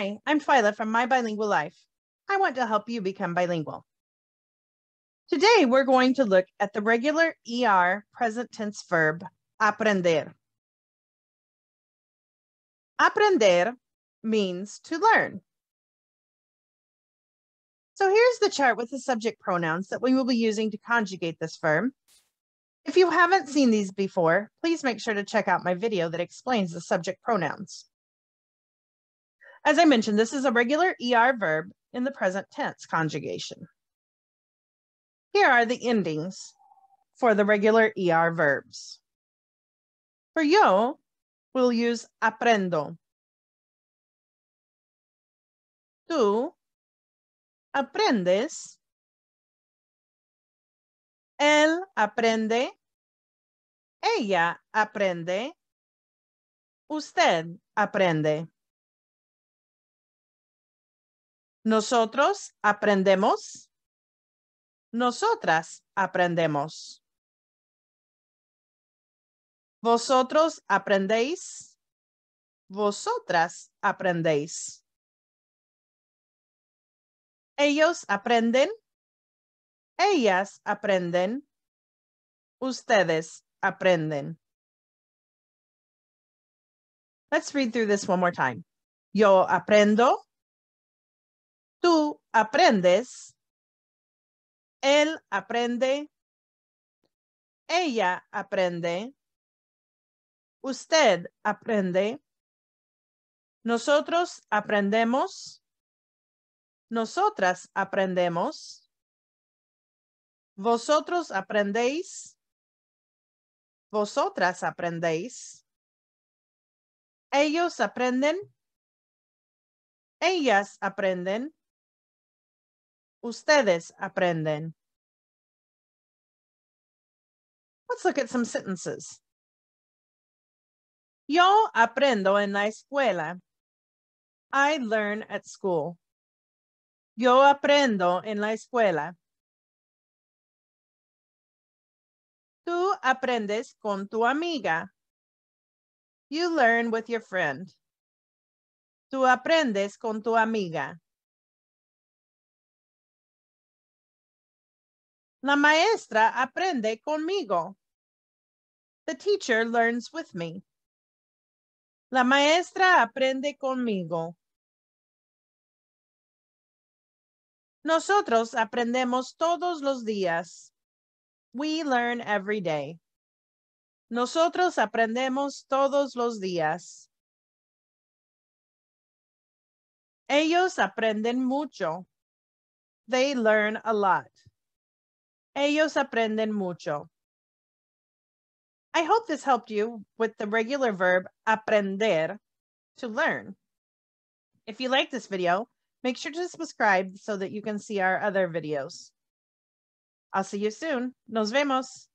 Hi, I'm Twyla from My Bilingual Life. I want to help you become bilingual. Today, we're going to look at the regular ER present tense verb aprender. Aprender means to learn. So here's the chart with the subject pronouns that we will be using to conjugate this verb. If you haven't seen these before, please make sure to check out my video that explains the subject pronouns. As I mentioned, this is a regular ER verb in the present tense conjugation. Here are the endings for the regular ER verbs. For yo, we'll use aprendo. Tú aprendes. Él aprende. Ella aprende. Usted aprende. Nosotros aprendemos. Nosotras aprendemos. Vosotros aprendéis. Vosotras aprendéis. Ellos aprenden. Ellas aprenden. Ustedes aprenden. Let's read through this one more time. Yo aprendo tú aprendes, él aprende, ella aprende, usted aprende, nosotros aprendemos, nosotras aprendemos, vosotros aprendéis, vosotras aprendéis, ellos aprenden, ellas aprenden, Ustedes aprenden. Let's look at some sentences. Yo aprendo en la escuela. I learn at school. Yo aprendo en la escuela. Tú aprendes con tu amiga. You learn with your friend. Tú aprendes con tu amiga. La maestra aprende conmigo. The teacher learns with me. La maestra aprende conmigo. Nosotros aprendemos todos los días. We learn every day. Nosotros aprendemos todos los días. Ellos aprenden mucho. They learn a lot. Ellos aprenden mucho. I hope this helped you with the regular verb aprender to learn. If you like this video, make sure to subscribe so that you can see our other videos. I'll see you soon. Nos vemos.